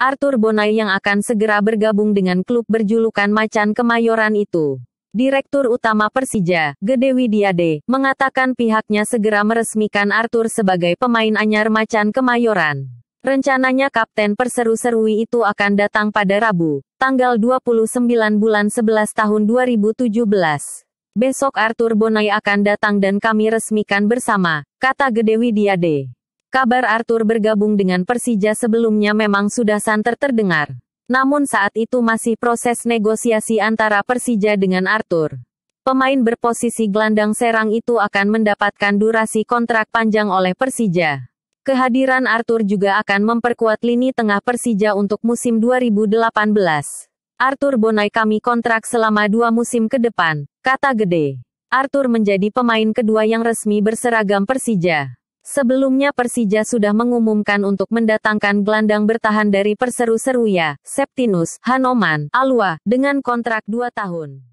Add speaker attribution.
Speaker 1: Arthur Bonai yang akan segera bergabung dengan klub berjulukan Macan Kemayoran itu. Direktur Utama Persija, Gede Widiade, mengatakan pihaknya segera meresmikan Arthur sebagai pemain anyar Macan Kemayoran. Rencananya Kapten Perseru-Serui itu akan datang pada Rabu, tanggal 29 bulan 11 tahun 2017. Besok Arthur Bonai akan datang dan kami resmikan bersama, kata Gede Widiade. Kabar Arthur bergabung dengan Persija sebelumnya memang sudah santer terdengar. Namun saat itu masih proses negosiasi antara Persija dengan Arthur. Pemain berposisi gelandang serang itu akan mendapatkan durasi kontrak panjang oleh Persija. Kehadiran Arthur juga akan memperkuat lini tengah Persija untuk musim 2018. Arthur Bonai kami kontrak selama dua musim ke depan, kata Gede. Arthur menjadi pemain kedua yang resmi berseragam Persija. Sebelumnya Persija sudah mengumumkan untuk mendatangkan gelandang bertahan dari Perseru Seruya, Septinus, Hanoman, Alua, dengan kontrak 2 tahun.